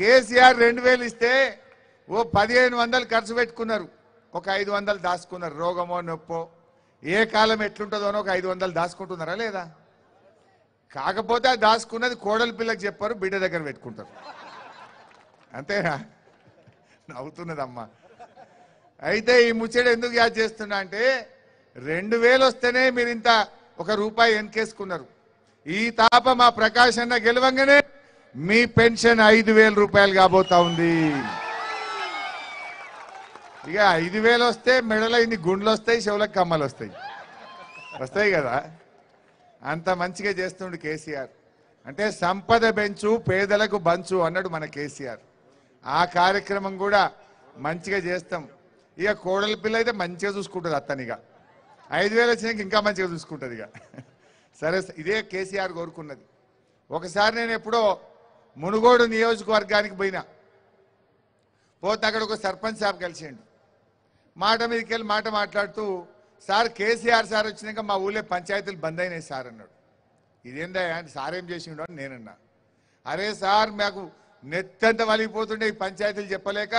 కేసీఆర్ రెండు వేలు ఇస్తే ఓ పదిహేను వందలు ఖర్చు పెట్టుకున్నారు ఒక ఐదు వందలు దాచుకున్నారు రోగమో నొప్పో ఏ కాలం ఎట్లుంటుందోనో ఒక ఐదు వందలు దాచుకుంటున్నారా లేదా కాకపోతే దాచుకున్నది కోడల పిల్లకి చెప్పారు బిడ్డ దగ్గర పెట్టుకుంటారు అంతేనా అవుతున్నదమ్మా అయితే ఈ ముచ్చడి ఎందుకు యాద్ చేస్తున్నా అంటే రెండు వేలు వస్తేనే మీరు ఇంత ఒక రూపాయి వెనకేసుకున్నారు ఈ తాప మా ప్రకాశ్ అన్న గెలవంగానే మీ పెన్షన్ ఐదు వేల రూపాయలు కాబోతా ఉంది ఇక ఐదు వేలు వస్తే మెడలైంది గుండెలు వస్తాయి శివులకు కమ్మలు వస్తాయి వస్తాయి కదా అంత మంచిగా చేస్తుండు కేసీఆర్ అంటే సంపద పెంచు పేదలకు బంచు అన్నాడు మన కేసీఆర్ ఆ కార్యక్రమం కూడా మంచిగా చేస్తాం ఇక కోడల పిల్ల అయితే మంచిగా చూసుకుంటుంది అత్తనిగా ఐదు వేలు వచ్చినాక ఇంకా మంచిగా చూసుకుంటుంది ఇక సరే ఇదే కేసీఆర్ కోరుకున్నది ఒకసారి నేను ఎప్పుడో మునుగోడు నియోజకవర్గానికి పోయినా పోతే అక్కడ ఒక సర్పంచ్ సాబ్ కలిసిండు మాట మీదకి వెళ్ళి మాట మాట్లాడుతూ సార్ కేసీఆర్ సార్ వచ్చినాక మా ఊళ్ళో పంచాయతీలు బంద్ అయినాయి సార్ అన్నాడు ఇదేందా అని సార్ ఏం చేసిండు అని నేనన్నా అరే సార్ మాకు నెత్తంత వలిగిపోతుండే ఈ పంచాయతీలు చెప్పలేక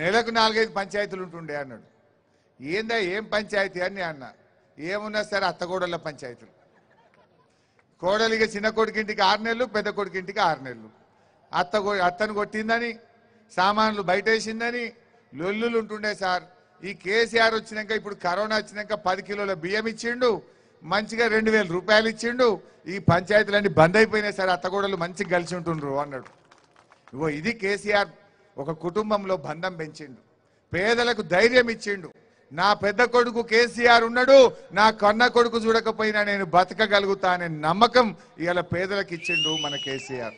నెలకు నాలుగైదు పంచాయతీలు ఉంటుండే అన్నాడు ఏందా ఏం పంచాయతీ అని అన్న ఏమున్నా సార్ అత్తగోడళ్ళ పంచాయతీలు కోడలిగా చిన్న కొడుకింటికి ఆరు నెలలు పెద్ద కొడుకింటికి ఆరు నెలలు అత్త అత్తను కొట్టిందని సామాన్లు బయటేసిందని లొల్లులు ఉంటుండే సార్ ఈ కేసీఆర్ వచ్చినాక ఇప్పుడు కరోనా వచ్చినాక పది కిలోల బియ్యం ఇచ్చిండు మంచిగా రెండు వేల రూపాయలు ఇచ్చిండు ఈ పంచాయతీలన్నీ బంద్ అయిపోయినాయి సార్ అత్తగోడలు మంచిగా కలిసి ఉంటుండ్రు అన్నాడు ఓ ఇది కేసీఆర్ ఒక కుటుంబంలో బంధం పెంచిండు పేదలకు ధైర్యం ఇచ్చిండు నా పెద్ద కొడుకు కేసీఆర్ ఉన్నాడు నా కన్న కొడుకు చూడకపోయినా నేను బతకగలుగుతా అనే నమ్మకం ఇవాళ పేదలకు ఇచ్చిండు మన కేసీఆర్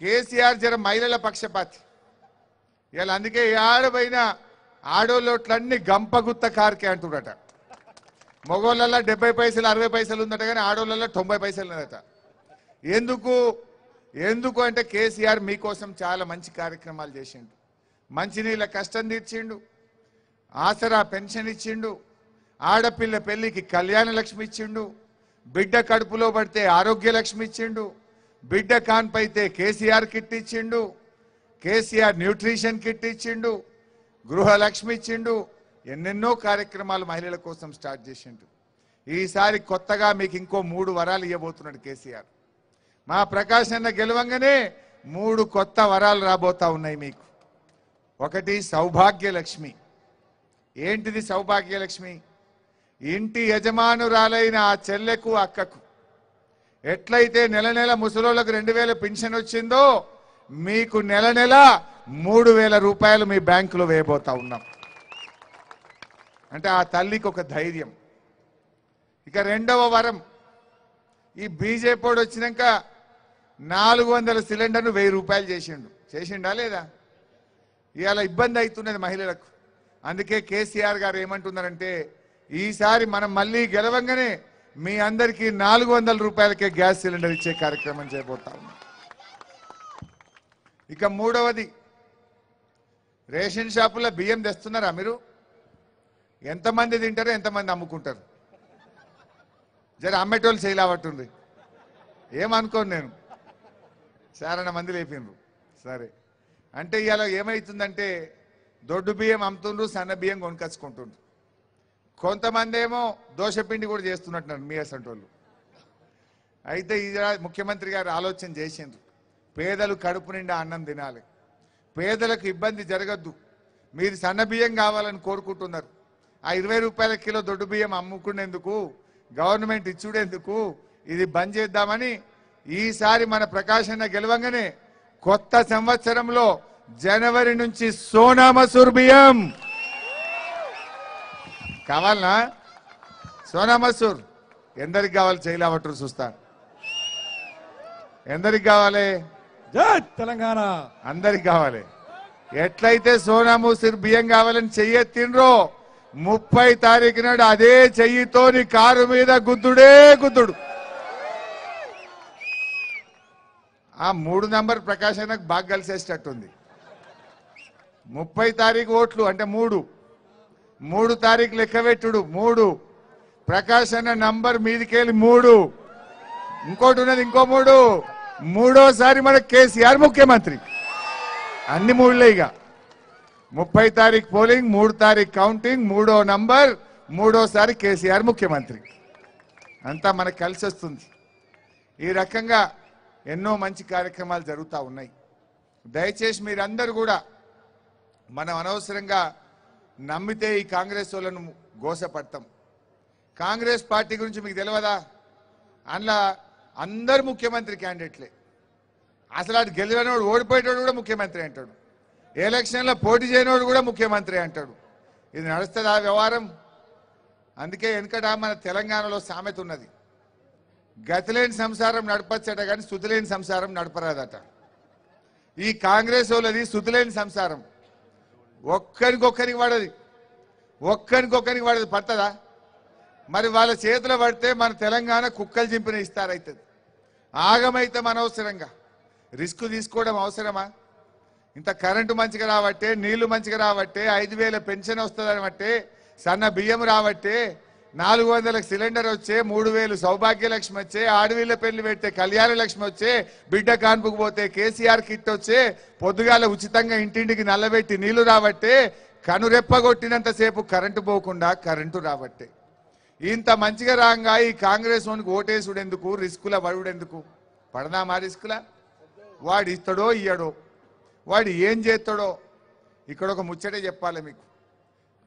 కేసీఆర్ జర మహిళల పక్షపాతి ఇలా అందుకే ఆడపోయినా ఆడోళ్ళోట్లన్నీ గంపగుత్త కార్కే అంటుడట మగోళ్ళల్లో డెబ్బై పైసలు అరవై పైసలు ఉందట కానీ ఆడోళ్ళల్లో తొంభై పైసలు ఉందట ఎందుకు ఎందుకు అంటే కేసీఆర్ మీకోసం చాలా మంచి కార్యక్రమాలు చేసిండు మంచినీళ్ళ కష్టం తీర్చిండు ఆసరా పెన్షన్ ఇచ్చిండు ఆడపిల్ల పెళ్లికి కళ్యాణ లక్ష్మి ఇచ్చిండు బిడ్డ కడుపులో పడితే ఆరోగ్య లక్ష్మి ఇచ్చిండు బిడ్డ కాన్పైతే కేసీఆర్ కిట్ ఇచ్చిండు కేసీఆర్ న్యూట్రిషన్ కిట్ ఇచ్చిండు గృహలక్ష్మి ఇచ్చిండు ఎన్నెన్నో కార్యక్రమాలు మహిళల కోసం స్టార్ట్ చేసిండు ఈసారి కొత్తగా మీకు ఇంకో మూడు వరాలు ఇవ్వబోతున్నాడు కేసీఆర్ మా ప్రకాశ్ అన్న గెలవంగానే మూడు కొత్త వరాలు రాబోతా ఉన్నాయి మీకు ఒకటి సౌభాగ్యలక్ష్మి ఏంటిది సౌభాగ్యలక్ష్మి ఇంటి యజమానురాలైన ఆ చెల్లెకు అక్కకు ఎట్లయితే నెల నెల ముసలోళ్ళకు రెండు వేల పెన్షన్ వచ్చిందో మీకు నెల నెల మూడు వేల రూపాయలు మీ బ్యాంకులో వేయబోతా ఉన్నాం అంటే ఆ తల్లికి ఒక ధైర్యం ఇక రెండవ వరం ఈ బీజేపీ వచ్చినాక నాలుగు వందల సిలిండర్ను వెయ్యి రూపాయలు చేసిండు చేసిండా లేదా ఇవాళ ఇబ్బంది అవుతున్నది మహిళలకు అందుకే కేసీఆర్ గారు ఏమంటున్నారంటే ఈసారి మనం మళ్ళీ గెలవంగానే మీ అందరికీ నాలుగు వందల రూపాయలకే గ్యాస్ సిలిండర్ ఇచ్చే కార్యక్రమం చేయబోతా ఇక మూడవది రేషన్ షాపులో బియ్యం తెస్తున్నారా మీరు ఎంతమంది తింటారు ఎంతమంది అమ్ముకుంటారు జర అమ్మేటోళ్ళు చేయలేవట్టుంది ఏమనుకోను నేను చాలా మంది లేపినారు సరే అంటే ఇవాళ ఏమవుతుందంటే దొడ్డు బియ్యం అమ్ముతుండ్రు సన్న బియ్యం కొనుకొచ్చుకుంటుండ్రు కొంతమంది ఏమో దోషపిండి కూడా చేస్తున్నట్టున్నారు మీ అసంటోళ్ళు అయితే ఇది ముఖ్యమంత్రి గారు ఆలోచన చేసిండ్రు పేదలు కడుపు నిండా అన్నం తినాలి పేదలకు ఇబ్బంది జరగద్దు మీరు సన్న బియ్యం కావాలని కోరుకుంటున్నారు ఆ ఇరవై రూపాయల కిలో దొడ్డు బియ్యం అమ్ముకునేందుకు గవర్నమెంట్ ఇచ్చుడేందుకు ఇది బంద్ చేద్దామని ఈసారి మన ప్రకాశన గెలవంగానే కొత్త సంవత్సరంలో జనవరి నుంచి సోనామసూర్ బియ్యం కావాలనా సోనా మసూర్ ఎందరికి కావాలి చేయలేవట్టు చూస్తా ఎందరికి కావాలి తెలంగాణ అందరికి కావాలి ఎట్లయితే సోనా మసూర్ బియ్యం కావాలని చెయ్యి తినరో ముప్పై తారీఖు నాడు అదే చెయ్యితోని కారు మీద గుద్దుడే గుద్దుడు ఆ మూడు నంబర్ ప్రకాశ్ నాకు బాగా కలిసేసేటట్టుంది ముప్పై తారీఖు ఓట్లు అంటే మూడు మూడు తారీఖు పెట్టుడు మూడు ప్రకాశన అన్న నంబర్ మీదికెళ్ళి మూడు ఇంకోటి ఉన్నది ఇంకో మూడు మూడోసారి మన కేసీఆర్ ముఖ్యమంత్రి అన్ని మూడులే ఇక ముప్పై తారీఖు పోలింగ్ మూడు తారీఖు కౌంటింగ్ మూడో నంబర్ మూడోసారి కేసీఆర్ ముఖ్యమంత్రి అంతా మనకు కలిసి వస్తుంది ఈ రకంగా ఎన్నో మంచి కార్యక్రమాలు జరుగుతూ ఉన్నాయి దయచేసి మీరందరూ కూడా మనం అనవసరంగా నమ్మితే ఈ కాంగ్రెస్ వాళ్ళను గోసపడతాం కాంగ్రెస్ పార్టీ గురించి మీకు తెలియదా అందులో అందరు ముఖ్యమంత్రి క్యాండిడేట్లే అసలు అటు గెలిచినోడు ఓడిపోయేటోడు కూడా ముఖ్యమంత్రి అంటాడు ఎలక్షన్లో పోటీ చేయనోడు కూడా ముఖ్యమంత్రి అంటాడు ఇది నడుస్తుంది ఆ వ్యవహారం అందుకే వెనుకట మన తెలంగాణలో సామెత ఉన్నది గతిలేని సంసారం నడపచ్చట కానీ శుద్ధులేని సంసారం నడపరాదట ఈ కాంగ్రెస్ వాళ్ళది శుద్ధులేని సంసారం ఒక్కరికొక్కరికి పడది ఒక్కరికొక్కరికి పడదు పడుతుందా మరి వాళ్ళ చేతిలో పడితే మన తెలంగాణ కుక్కలు చింపిన ఇస్తారవుతుంది ఆగమైతే మన అవసరంగా రిస్క్ తీసుకోవడం అవసరమా ఇంత కరెంటు మంచిగా రావట్టే నీళ్లు మంచిగా రావట్టే ఐదు పెన్షన్ వస్తుందని బట్టే సన్న బియ్యం రావట్టే నాలుగు వందలకు సిలిండర్ వచ్చే మూడు వేలు సౌభాగ్యలక్ష్మి వచ్చే ఆడవీళ్ళ పెళ్లి పెట్టే కళ్యాణ లక్ష్మి వచ్చే బిడ్డ కాన్పుకు పోతే కేసీఆర్ కిట్ వచ్చే పొద్దుగాల ఉచితంగా ఇంటింటికి నల్లబెట్టి నీళ్లు రాబట్టే కనురెప్పగొట్టినంతసేపు కరెంటు పోకుండా కరెంటు రాబట్టే ఇంత మంచిగా రాగా ఈ కాంగ్రెస్ వానికి ఓటేసుడు ఎందుకు రిస్కుల పడుడెందుకు పడదామా రిస్కుల వాడు ఇస్తాడో ఇయ్యడో వాడు ఏం చేస్తాడో ఇక్కడ ఒక ముచ్చటే చెప్పాలి మీకు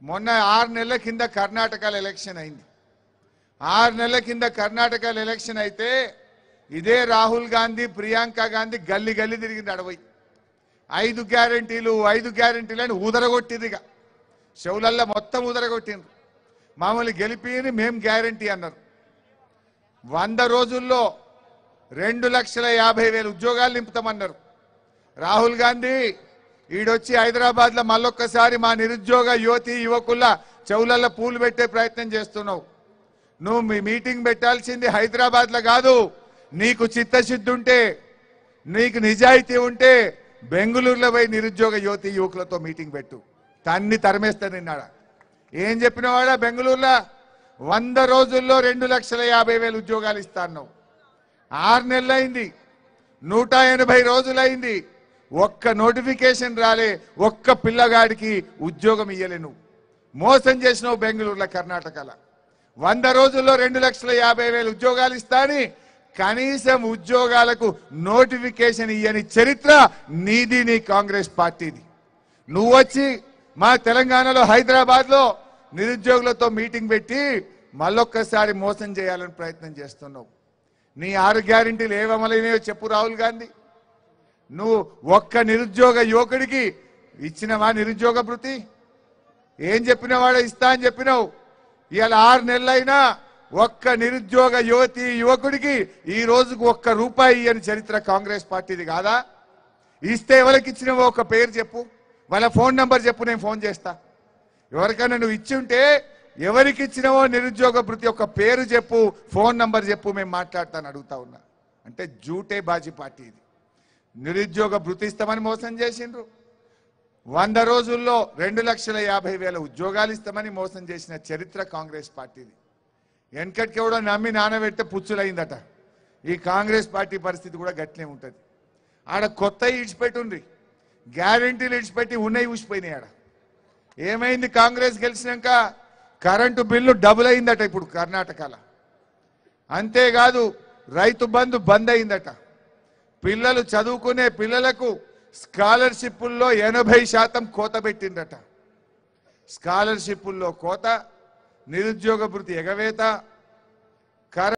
మొన్న ఆరు నెలల కింద కర్ణాటకలో ఎలక్షన్ అయింది ఆరు నెలల కింద కర్ణాటకలో ఎలక్షన్ అయితే ఇదే రాహుల్ గాంధీ ప్రియాంక గాంధీ గల్లి గల్లి తిరిగి నడవై ఐదు గ్యారంటీలు ఐదు గ్యారంటీలు అని ఊదరగొట్టిదిగా చెవులల్లో మొత్తం ఊదరగొట్టింది మామూలు గెలిపిని మేం గ్యారంటీ అన్నారు వంద రోజుల్లో రెండు లక్షల యాభై వేల ఉద్యోగాలు నింపుతామన్నారు రాహుల్ గాంధీ ఈడొచ్చి హైదరాబాద్ లో మళ్ళొక్కసారి మా నిరుద్యోగ యువతి యువకుల చెవులలో పూలు పెట్టే ప్రయత్నం చేస్తున్నావు నువ్వు మీ మీటింగ్ పెట్టాల్సింది హైదరాబాద్ లో కాదు నీకు చిత్తశుద్ధి ఉంటే నీకు నిజాయితీ ఉంటే బెంగళూరులో పోయి నిరుద్యోగ యువతి యువకులతో మీటింగ్ పెట్టు తన్ని తరమేస్తా నిన్నాడ ఏం చెప్పినవాడా బెంగళూరులో వంద రోజుల్లో రెండు లక్షల యాభై వేలు ఉద్యోగాలు ఇస్తాను ఆరు నెలలైంది నూట ఎనభై రోజులైంది ఒక్క నోటిఫికేషన్ రాలే ఒక్క పిల్లగాడికి ఉద్యోగం ఇయ్యలే నువ్వు మోసం చేసినావు బెంగళూరులో కర్ణాటకలో వంద రోజుల్లో రెండు లక్షల యాభై వేల ఉద్యోగాలు ఇస్తాని కనీసం ఉద్యోగాలకు నోటిఫికేషన్ ఇయ్యని చరిత్ర నీది నీ కాంగ్రెస్ పార్టీది నువ్వు వచ్చి మా తెలంగాణలో హైదరాబాద్లో నిరుద్యోగులతో మీటింగ్ పెట్టి మళ్ళొక్కసారి మోసం చేయాలని ప్రయత్నం చేస్తున్నావు నీ ఆరు గ్యారంటీలు ఏవమలైనాయో చెప్పు రాహుల్ గాంధీ నువ్వు ఒక్క నిరుద్యోగ యువకుడికి ఇచ్చినవా నిరుద్యోగ భృతి ఏం వాడు ఇస్తా అని చెప్పినావు ఇవాళ ఆరు నెలలైనా ఒక్క నిరుద్యోగ యువతి యువకుడికి ఈ రోజుకు ఒక్క రూపాయి అని చరిత్ర కాంగ్రెస్ పార్టీది కాదా ఇస్తే ఎవరికి ఇచ్చినవో ఒక పేరు చెప్పు వాళ్ళ ఫోన్ నంబర్ చెప్పు నేను ఫోన్ చేస్తా ఎవరికైనా నువ్వు ఇచ్చి ఉంటే ఎవరికి ఇచ్చినవో నిరుద్యోగ భృతి ఒక పేరు చెప్పు ఫోన్ నంబర్ చెప్పు మేము మాట్లాడతాను అడుగుతా ఉన్నా అంటే జూటే బాజీ పార్టీ ఇది నిరుద్యోగ భృతిస్తామని మోసం చేసిండ్రు వంద రోజుల్లో రెండు లక్షల యాభై వేల ఉద్యోగాలు ఇస్తామని మోసం చేసిన చరిత్ర కాంగ్రెస్ పార్టీది వెనకటికి కూడా నమ్మి నానబెట్టే పుచ్చులైందట ఈ కాంగ్రెస్ పార్టీ పరిస్థితి కూడా గట్లే ఉంటుంది ఆడ కొత్త ఇడిచిపెట్టుండ్రి గ్యారంటీలు ఇడిచిపెట్టి ఉన్నాయి ఊసిపోయినాయి ఆడ ఏమైంది కాంగ్రెస్ గెలిచినాక కరెంటు బిల్లు డబుల్ అయిందట ఇప్పుడు కర్ణాటకలో అంతేకాదు రైతు బంధు బంద్ అయిందట పిల్లలు చదువుకునే పిల్లలకు స్కాలర్షిప్పుల్లో ఎనభై శాతం కోత పెట్టిండట స్కాలర్షిప్పుల్లో కోత నిరుద్యోగ భృతి ఎగవేత